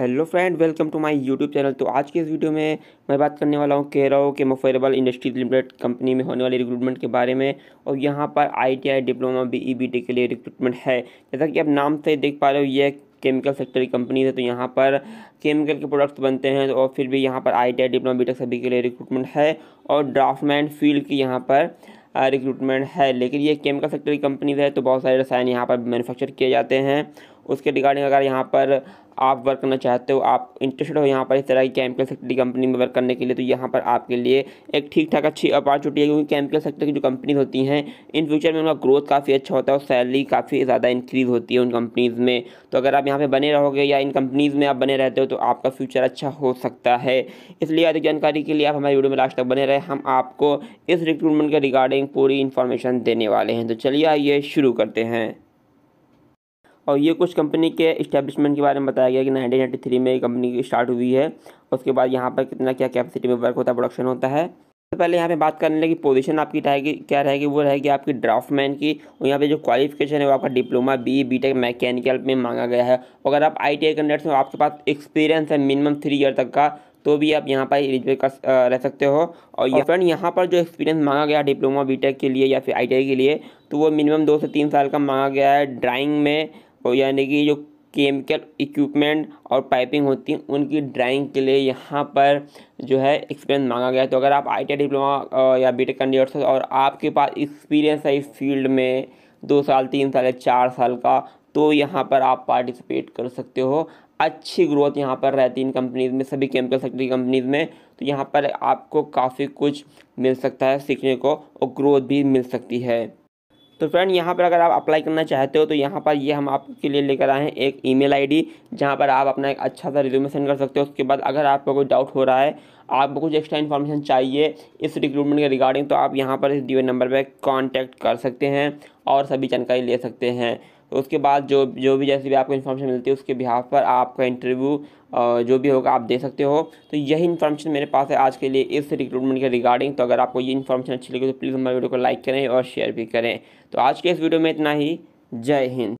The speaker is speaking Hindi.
hello friend welcome to my YouTube channel तो आज के इस वीडियो में मैं बात करने वाला हूँ केराओ के मफेरेबल इंडस्ट्रीज लिमिटेड कंपनी में होने वाले रिक्रूटमेंट के बारे में और यहाँ पर आईटीआई डिप्लोमा बी बीटी के लिए रिक्रूटमेंट है जैसा कि आप नाम से देख पा रहे हो ये केमिकल सेक्टर की कंपनी है तो यहाँ पर केमिकल के प्रोडक्ट्स बनते हैं और फिर भी यहाँ पर आई टी डिप्लोमा बी सभी के लिए रिक्रूटमेंट है और ड्राफ्टमैन फील्ड की यहाँ पर रिक्रूटमेंट है लेकिन ये केमिकल सेक्टर की कंपनीज है तो बहुत सारे रसायन यहाँ पर मैनुफैक्चर किए जाते हैं उसके रिगार्डिंग अगर यहाँ पर आप वर्क करना चाहते हो आप इंटरेस्टेड हो यहाँ पर इस तरह की केमिकल सेक्टर की कंपनी में वर्क करने के लिए तो यहाँ पर आपके लिए एक ठीक ठाक अच्छी अपॉर्चुनिटी है क्योंकि केमिकल सेक्टर की जो कंपनीज होती हैं इन फ्यूचर में उनका ग्रोथ काफ़ी अच्छा होता है और सैलरी काफ़ी ज़्यादा इंक्रीज़ होती है उन कंपनीज़ में तो अगर आप यहाँ पर बने रहोगे या इन कंपनीज़ में आप बने रहते हो तो आपका फ्यूचर अच्छा हो सकता है इसलिए अधिक जानकारी के लिए आप हमारे वीडियो में लास्ट तक बने रहे हम आपको इस रिक्रूटमेंट के रिगार्डिंग पूरी इन्फॉर्मेशन देने वाले हैं तो चलिए आइए शुरू करते हैं और ये कुछ कंपनी के इस्टेब्लिशमेंट के बारे में बताया गया कि नाइनटीन नाइन्टी थ्री में कंपनी स्टार्ट हुई है उसके बाद यहाँ पर कितना क्या कैपेसिटी में वर्क होता है प्रोडक्शन होता है सबसे पहले यहाँ पे बात करने लगी पोजीशन आपकी रहेगी क्या रहेगी वो रहेगी आपकी ड्राफ्टमैन की और यहाँ पे जो क्वालिफिकेशन है वो आपका डिप्लोमा बी बीटेक मैकेनिकल में मांगा गया है और अगर आप आई टी कैंडिडेट्स में आपके पास एक्सपीरियंस है मिनिमम थ्री ईयर तक का तो भी आप यहाँ पर एलिजिबल कर रह सकते हो और ये फ्रेंड यहाँ पर जो एक्सपीरियंस मांगा गया डिप्लोमा टेक के लिए या फिर आई के लिए तो वो मिनिमम दो से तीन साल का मांगा गया है ड्राइंग में और तो यानी कि जो केमिकल इक्विपमेंट और पाइपिंग होती हैं उनकी ड्राइंग के लिए यहाँ पर जो है एक्सपीरियंस मांगा गया है तो अगर आप आई डिप्लोमा या बी टेक कैंडिडेट्स और आपके पास एक्सपीरियंस है इस फील्ड में दो साल तीन साल या चार साल का तो यहाँ पर आप पार्टिसिपेट कर सकते हो अच्छी ग्रोथ यहाँ पर रहती है इन कंपनीज़ में सभी केमिकल सेक्टर की कंपनीज़ में तो यहाँ पर आपको काफ़ी कुछ मिल सकता है सीखने को और ग्रोथ भी मिल सकती है तो फ्रेंड यहाँ पर अगर आप अप्लाई करना चाहते हो तो यहाँ पर ये यह हम आपके लिए लेकर आए हैं एक ईमेल आईडी जहाँ पर आप अपना एक अच्छा सा रिज्यूमे सेंड कर सकते हो उसके बाद अगर आपको कोई डाउट हो रहा है आपको कुछ एक्स्ट्रा इन्फॉर्मेशन चाहिए इस रिक्रूटमेंट के रिगार्डिंग तो आप यहाँ पर इस दिए नंबर पर कॉन्टैक्ट कर सकते हैं और सभी जानकारी ले सकते हैं उसके बाद जो जो भी जैसे भी आपको इन्फॉर्मेशन मिलती है उसके बिहार पर आपका इंटरव्यू जो भी होगा आप दे सकते हो तो यही इन्फॉर्मेशन मेरे पास है आज के लिए इस रिक्रूटमेंट के रिगार्डिंग तो अगर आपको ये इन्फॉर्मेशन अच्छी लगी तो प्लीज़ हमारे वीडियो को लाइक करें और शेयर भी करें तो आज के इस वीडियो में इतना ही जय हिंद